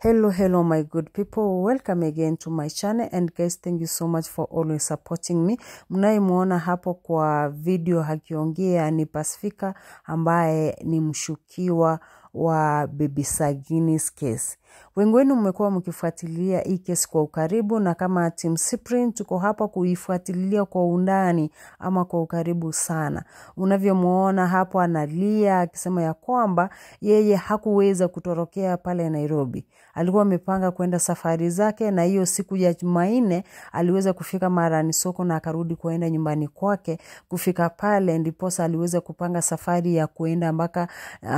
hello hello my good people welcome again to my channel and guys thank you so much for always supporting me mnayemwona hapo kwa video akiongea ni pasifika ambaye ni mshukiwa wa baby sagines case Wengi wenu mmekuwa mkifuatilia hii kesi kwa ukaribu, na kama Team Cyprian tuko hapa kuifuatilia kwa undani ama kwa ukaribu sana. Unavyomwona hapo analia akisema ya kwamba yeye hakuweza kutorokea pale Nairobi, alikuwa amepanga kwenda safari zake, na hiyo siku ya Jumanne aliweza kufika Marani Soko na akarudi kuenda nyumbani kwake. Kufika pale ndiposa aliweza kupanga safari ya kuenda mpaka uh,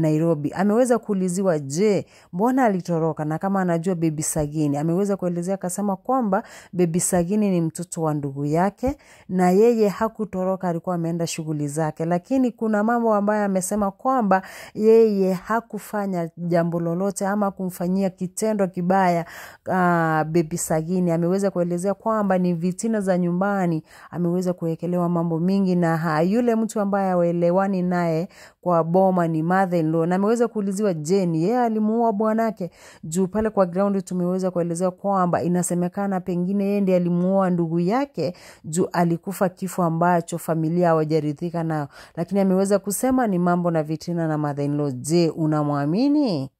Nairobi. Ameweza kuuliziwa, je, mbona ali alitoroka na kama anajua bebi Sagini. Ameweza kuelezea akasema kwamba bebi Sagini ni mtoto wa ndugu yake na yeye hakutoroka, alikuwa ameenda shughuli zake, lakini kuna mambo ambayo amesema kwamba yeye hakufanya jambo lolote ama kumfanyia kitendo kibaya uh, ah, bebi Sagini. Ameweza kuelezea kwamba ni vitina za nyumbani, ameweza kuwekelewa mambo mingi na ha, yule mtu ambaye aelewani naye kwa boma ni mother in law na ameweza kuuliziwa je ni yeye yeah, alimuua bwanake juu pale kwa ground tumeweza kuelezea kwamba inasemekana pengine yeye ndiye alimuua ndugu yake juu alikufa kifo ambacho familia hawajaridhika nayo lakini ameweza kusema ni mambo na vitina na mother in law je unamwamini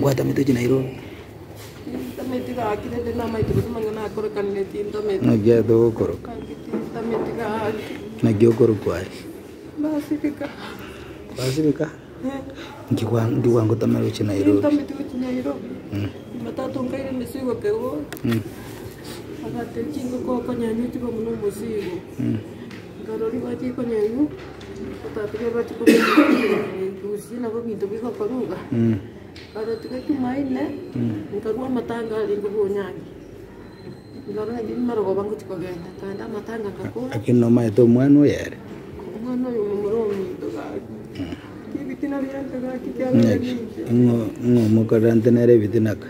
gwatamitiji basi bika basi bika ngiwangu ngiwangu tamero chinairobi tamitiwe chinairobi matatungaire misigo kego agatekingo koko nyanyu kiba sih omuzigo ngarori bakiko nyanyu otatige bakiko ntusi nabo bintu bigakoruga karotiga kimaine nkarwa karena aringo bwonyangi ngarora ndini marogoba ngutiko genda kandi amatanga ngakora akinoma ete omwana oyere ngomukarantana revitinaka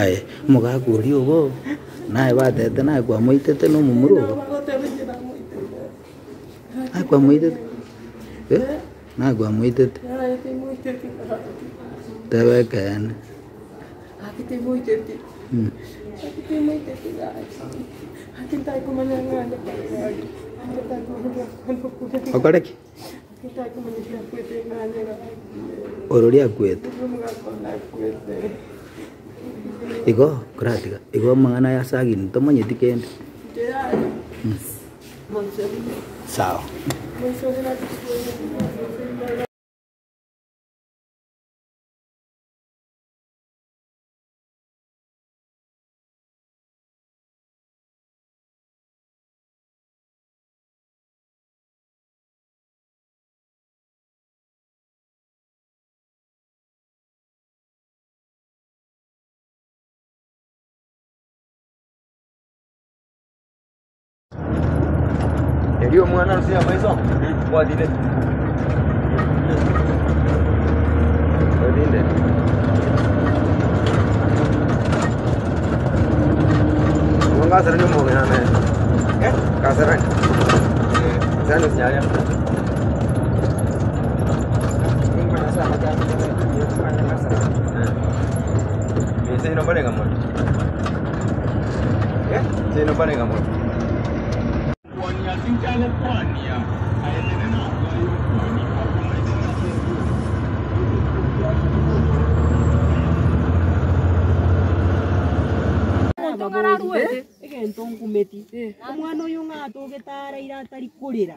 aye mukakuri uko naye vatete naye kwamuitete nomumuri uko naye kwamuitete naye kwamuitete tevekene akitemuitete akitemuitete Cinta aku menangan. Cinta aku menangan. mangana ya hmm. Sao. Dia omongan harus siapa besok? Wah, tidak. Jadi deh. igento ngumeti omwana uyu ng'atũgĩtara iratarikũrĩra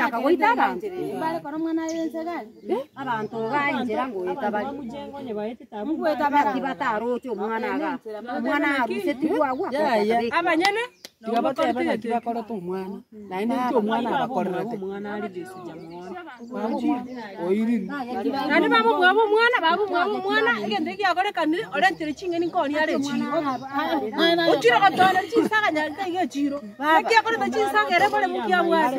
kutaka kuitaka ibale koromwana yense gani abantu bainjira nguita bali mugweta bati batarute omwana aga omwana aruse tigwagwa abanyene tikavataeva nativakora tomwana naine ini kau te ada nani vamubwava omwana vavubwava omwana egentueki yakorekanire orentire ching'eni nkoni are echiro ochire gotoona chinsaganya nkaige echiro ekiakorete chinsaga ere kore mukiabwate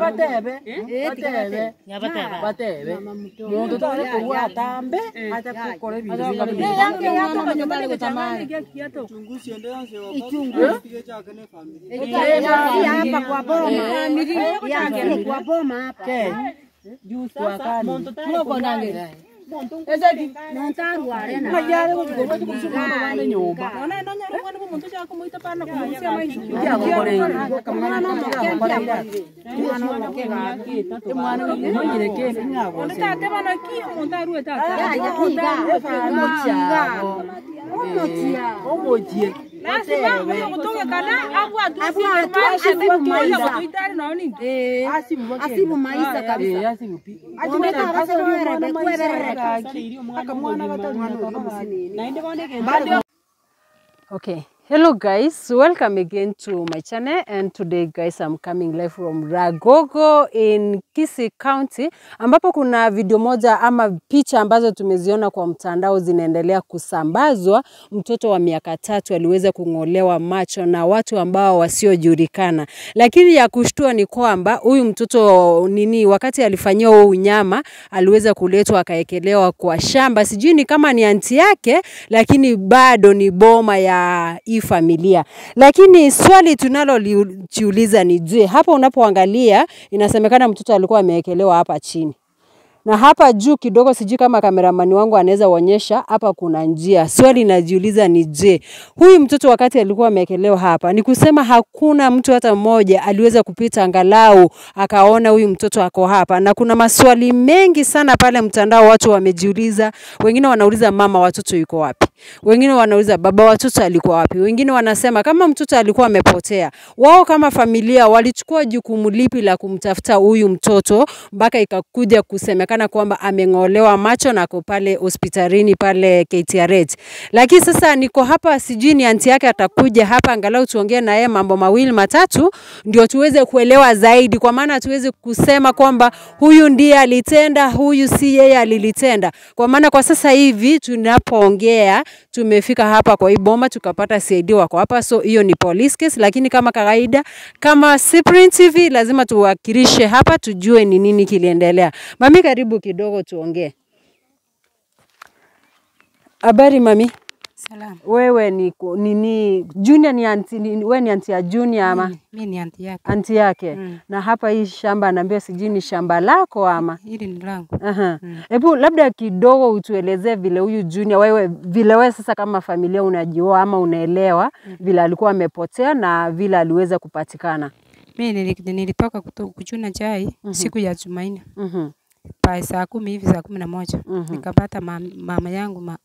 batebe batebe muntu utari kuua atambe atakukora nontaruare mayare asibu eh, maisa eh, kabisa okay hello guys welcome again to my channel and today guys i'm coming live from ragogo in kisi county ambapo kuna video moja ama picha ambazo tumeziona kwa mtandao zinaendelea kusambazwa mtoto wa miaka tatu aliweza kung'olewa macho na watu ambao wasiojulikana lakini ya kushtua ni kwamba huyu mtoto nini wakati alifanyiwa unyama aliweza kuletwa akaekelewa kwa shamba sijui ni kama ni anti yake lakini bado ni boma ya hii familia. Lakini swali tunalojiuliza ni je, hapa unapoangalia inasemekana mtoto alikuwa amewekelewa hapa chini na hapa juu kidogo, sijui kama kameramani wangu anaweza onyesha, hapa kuna njia. Swali najiuliza ni je, huyu mtoto wakati alikuwa amekelewa hapa, ni kusema hakuna mtu hata mmoja aliweza kupita angalau akaona huyu mtoto ako hapa? Na kuna maswali mengi sana pale mtandao, watu wamejiuliza. Wengine wanauliza mama watoto yuko wapi, wengine wanauliza baba watoto alikuwa wapi, wengine wanasema kama mtoto alikuwa amepotea, wao kama familia walichukua jukumu lipi la kumtafuta huyu mtoto mpaka ikakuja kusemekana anaonekana kwamba ameng'olewa macho na ako pale hospitalini pale KTRH. Lakini sasa niko hapa, sijui ni anti yake atakuja hapa angalau tuongee na yeye mambo mawili matatu, ndio tuweze kuelewa zaidi, kwa maana tuweze kusema kwamba huyu ndiye alitenda, huyu si yeye alilitenda, kwa maana kwa sasa hivi tunapoongea tumefika hapa kwa hii boma tukapata CID wako hapa, so hiyo ni police case, lakini kama kawaida, kama Cyprian TV lazima tuwakilishe hapa tujue ni nini kiliendelea. Mami, karibu karibu kidogo tuongee. Habari mami? Salamu. Wewe ni nini? Junior ni anti, ni, wewe ni anti ya Junior ama? Mimi, mm, ni anti yake. Anti yake. Mm. Na hapa hii shamba anaambiwa sijui ni shamba lako ama? Hili ni langu. Aha. Mm. Hebu labda kidogo utuelezee vile huyu Junior wewe vile wewe sasa kama familia unajua ama unaelewa mm. vile alikuwa amepotea na vile aliweza kupatikana. Mimi nilitoka kuchuna chai mm -hmm. siku ya Jumanne. Mm pa saa kumi hivi saa kumi na moja mm -hmm. nikapata mama, mama yangu ma,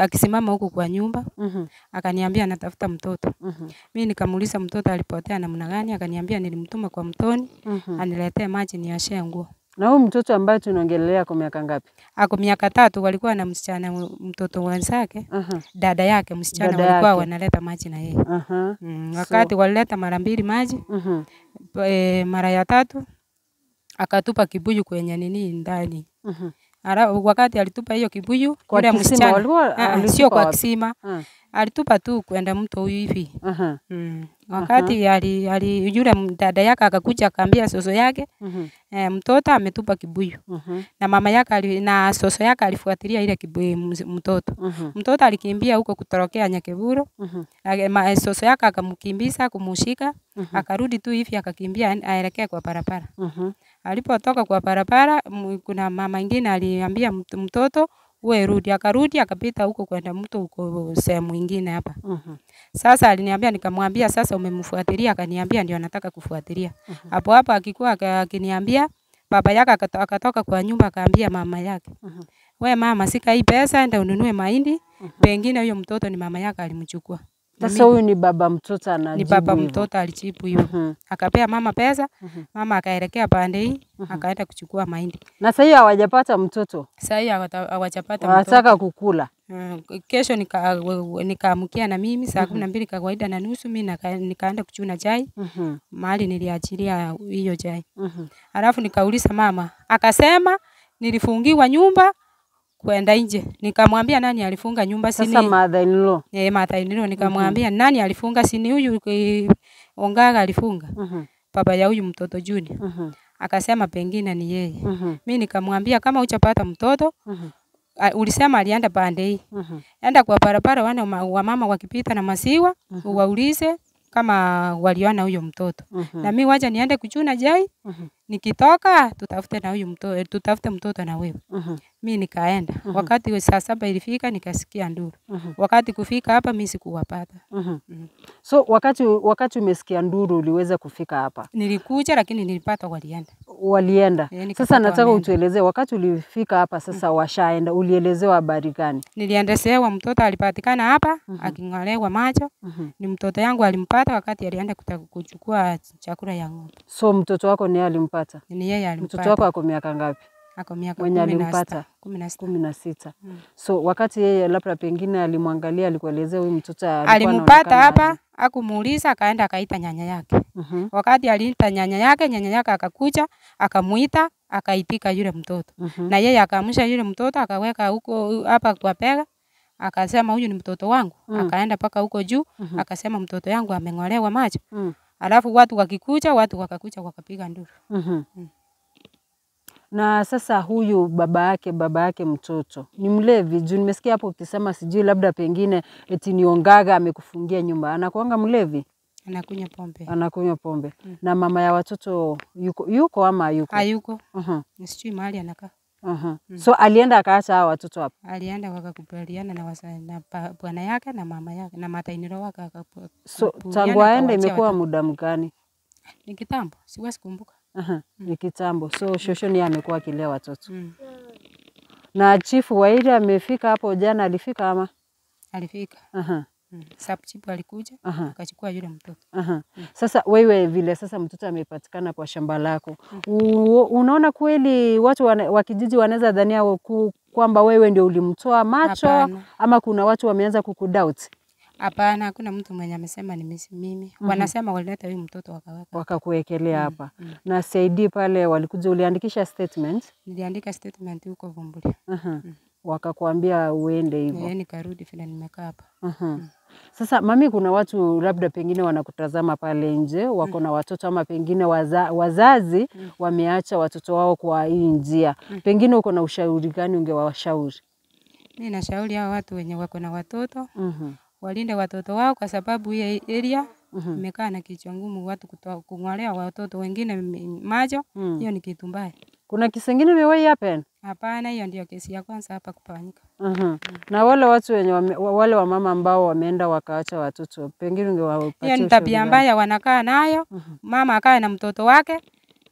akisimama huku kwa nyumba mm -hmm. akaniambia anatafuta mtoto mm -hmm. mi nikamuuliza mtoto alipotea namna gani, akaniambia nilimtuma kwa mtoni mm -hmm. aniletee maji nioshee nguo. Na huyu mtoto ambaye tunaongelelea kwa miaka ngapi? Ako miaka tatu, walikuwa na msichana mtoto wenzake uh -huh. dada yake msichana dada walikuwa yake. wanaleta maji na yeye uh -huh. mm, wakati so. walileta mara mbili maji uh -huh. e, mara ya tatu akatupa kibuyu kwenye nini ndani. mm wakati alitupa hiyo kibuyu yule msichana ah, ah, sio kwa kisima, ah alitupa tu kwenda mto huyu hivi. Aha. Mm. Wakati Ali, ali yule dada yake akakuja akaambia soso yake mm e, mtoto ametupa kibuyu mm -hmm. na mama yake na soso yake alifuatilia ile kibuyu mtoto mhm. mtoto alikimbia huko kutorokea Nyakeburo mm soso yake akamkimbiza kumushika mm -hmm. akarudi tu hivi akakimbia aelekea kwa barabara mm alipotoka kwa barabara, kuna mama ingine aliambia mtoto wewe rudi. Akarudi akapita huko kwenda mtu huko sehemu ingine hapa. Mm -hmm. Sasa aliniambia, nikamwambia sasa umemfuatilia? Akaniambia ndio, anataka kufuatilia. Mm -hmm. Hapo hapo akikuwa akiniambia, baba yake akatoka, kwa nyumba akaambia mama yake mm -hmm. we mama, sika hii pesa, enda ununue mahindi, mm -hmm. pengine huyo mtoto ni mama yake alimchukua. Sasa huyu ni baba mtoto anajibu. Ni baba mtoto alijibu hiyo. Mm -hmm. Akapea mama pesa, mm -hmm. mama akaelekea pande hii, mm -hmm. akaenda kuchukua mahindi. Na sasa hawajapata mtoto. Sasa hawajapata mtoto. Anataka kukula. Mm, kesho nikaamkia nika, na mimi saa mhm. kumi na mbili kawaida na nusu mimi nikaenda kuchuna chai mm -hmm. mahali niliachilia hiyo chai mm -hmm. alafu nikauliza mama, akasema nilifungiwa nyumba kwenda nje. Nikamwambia nani alifunga nyumba sini? Sasa mother in law. Eh, mother in law nikamwambia mm -hmm. nani alifunga sini huyu eh, Ongaga alifunga. Mm -hmm. Baba ya huyu mtoto Junior. Mm -hmm. Akasema pengine ni yeye. Mm -hmm. Mimi nikamwambia kama uchapata mtoto mm -hmm. Uh, ulisema alienda pande hii. Mm -hmm. Enda kwa barabara wana wa mama wakipita na masiwa mm -hmm. uwaulize kama waliona huyo mtoto. Mm -hmm. Na mimi wacha niende kuchuna jai. Mm -hmm nikitoka tutafute na huyu mtoto, eh, tutafute mtoto na wewe. mm -hmm. Mi nikaenda mm -hmm. wakati saa saba ilifika nikasikia nduru mm -hmm. wakati kufika hapa mimi sikuwapata. mm -hmm. mm -hmm. So wakati wakati umesikia nduru uliweza kufika hapa? Nilikuja lakini nilipata walienda walienda. E, sasa nataka utuelezee wakati ulifika hapa sasa, mm. washaenda, ulielezewa habari gani? Niliendezewa mtoto alipatikana hapa mm -hmm. aking'olewa macho mm -hmm. ni mtoto yangu alimpata wakati alienda kuchukua chakula ya ng'ombe. So mtoto wako ni alimpata alimpata? Ni yeye alimpata. Mtoto wako ako miaka ngapi? Ako miaka mwenye alimpata kumi na sita. Mm. So wakati yeye labda pengine alimwangalia, alikuelezea huyu mtoto alimpata hapa, akumuuliza, akaenda akaita nyanya yake. mm Wakati aliita nyanya yake, nyanya yake akakuja akamuita, akaitika yule mtoto. mm Na yeye akaamsha yule mtoto akaweka huko hapa kwa pega akasema huyu ni mtoto wangu. mm. Akaenda paka huko juu. mm -hmm. Akasema mtoto yangu ameng'olewa macho. mm alafu watu wakikucha, watu wakakucha wakapiga nduru. mm -hmm. mm. Na sasa huyu baba yake baba yake mtoto ni mlevi juu nimesikia hapo ukisema sijui labda pengine eti ni Ongaga amekufungia nyumba, anakuanga mlevi anakunywa pombe, anakunywa pombe mm. Na mama ya watoto yuko yuko ama yuko hayuko? uh mhm. -huh. Sijui mahali anakaa Aha. Mm. So alienda akaacha hao watoto hapo. Alienda wakakubaliana na wasa, na bwana yake na mama yake na matainiro wake wakapu. So tangu aende imekuwa muda mgani? Ni kitambo, siwezi kumbuka. Aha. Mm. Ni kitambo. So shosho ndiye mm. amekuwa akilea watoto. Mm. Na chifu Wairi amefika hapo jana, alifika ama? Alifika. Uh-huh. Mm. Sapchipu alikuja akachukua yule mtoto. Aha. Mm. Sasa wewe vile sasa mtoto amepatikana kwa shamba lako mm. unaona kweli watu wa kijiji wanaweza dhania kwamba wewe ndio ulimtoa macho Apana. ama kuna watu wameanza kukudoubt? Hapana, hakuna mtu mwenye amesema ni mimi. Mm -hmm. Wanasema walileta huyu mtoto wakaweka wakakuwekelea mm, hapa mm -hmm. na CID pale walikuja, uliandikisha statement? Niliandika statement huko Vumbuli. uh -huh. mm. -hmm wakakwambia uende hivyo? Yeah, nikarudi vile nimekaa hapa. Uh-huh. Sasa mami, kuna watu labda pengine wanakutazama pale nje, wako hmm. na watoto ama pengine waza, wazazi hmm. wameacha watoto wao kwa hii njia, pengine uko na ushauri gani ungewashauri? Mimi nashauri hao watu wenye wako na watoto mm walinde watoto wao, kwa sababu hii area mm imekaa na kichwa ngumu, watu kung'olea watoto wengine macho, hiyo ni kitu mbaya. Kuna kisa ingine imewahi happen? Hapana, hiyo ndio kesi ya kwanza hapa kufanyika. uh mhm. -huh. Na wale watu wenye wale wa wamama ambao wameenda wakaacha watoto, pengine ungewapatia hiyo ni tabia mbaya wanakaa nayo. uh mhm. -huh. Mama akae na mtoto wake,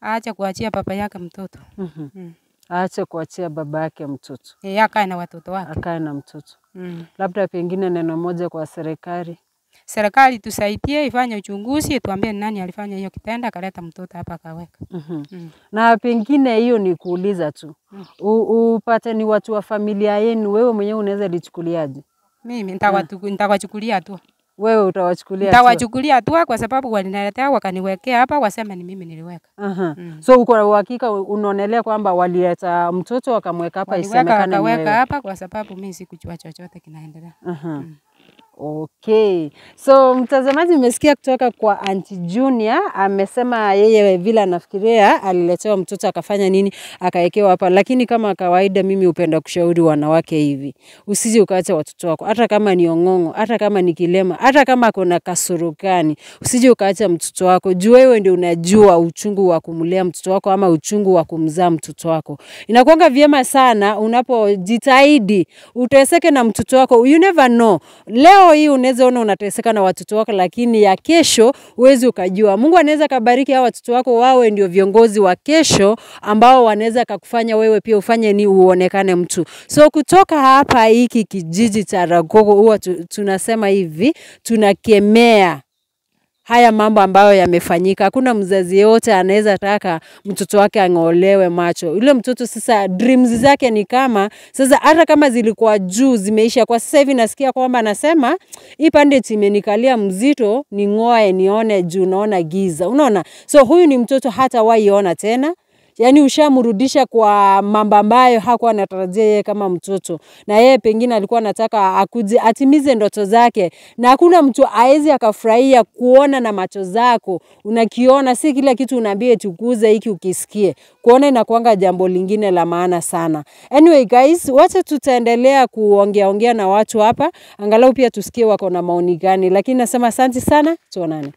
aache kuachia baba yake mtoto. uh -huh. -huh. Aache kuachia baba yake mtoto. Yeye akae na watoto wake, akae na mtoto. mm. Labda pengine neno moja kwa serikali serikali tusaidie, ifanye uchunguzi, tuambie ni nani alifanya hiyo kitendo akaleta mtoto hapa akaweka. mm -hmm. mm. Na pengine hiyo ni kuuliza tu mm. U, upate ni watu wa familia yenu, wewe mwenyewe unaweza lichukuliaje? Mimi eh. nitawachukulia yeah. tu wewe utawachukulia utawachukulia tu kwa sababu waliniletea wakaniwekea hapa, waseme ni mimi niliweka. uh -huh. Mm. So uko na uhakika unaonelea kwamba walileta mtoto wakamweka hapa, isemekane waliweka hapa kwa sababu mimi sikujua chochote kinaendelea. uh -huh. Mm. Okay. So mtazamaji, umesikia kutoka kwa Aunty Junior, amesema yeye vile anafikiria aliletewa mtoto akafanya nini akawekewa hapa, lakini kama kawaida, mimi hupenda kushauri wanawake hivi, usije ukaacha watoto wako, hata kama ni ong'ong'o, hata kama ni kilema, hata kama kuna gani, usije ukaacha mtoto wako juu wewe ndio unajua uchungu wa kumlea mtoto wako ama uchungu wa kumzaa mtoto wako. Inakuanga vyema sana unapojitahidi uteseke na mtoto wako, you never know leo leo hii unaweza ona unateseka na watoto wako, lakini ya kesho huwezi ukajua. Mungu anaweza kabariki hao watoto wako wawe ndio viongozi wa kesho ambao wanaweza kakufanya wewe pia ufanye ni uonekane mtu. So kutoka hapa hiki kijiji cha Ragogo huwa tunasema hivi tunakemea haya mambo ambayo yamefanyika. Hakuna mzazi yote anaweza taka mtoto wake ang'olewe macho. Yule mtoto sasa dreams zake ni kama sasa, hata kama zilikuwa juu zimeisha, kwa sasa hivi nasikia kwamba anasema hii pande imenikalia mzito, ning'oe nione juu, naona giza. Unaona, so huyu ni mtoto hata waiona tena yani ushamrudisha kwa mambo ambayo hakuwa anatarajia yeye kama mtoto, na yeye pengine alikuwa anataka akuje atimize ndoto zake, na hakuna mtu aezi akafurahia kuona na macho zako unakiona, si kila kitu unaambia tukuze hiki ukisikie. Kuona inakuanga jambo lingine la maana sana. Anyway guys, wacha tutaendelea kuongea ongea na watu hapa, angalau pia tusikie wako na maoni gani, lakini nasema asante sana, tuonane.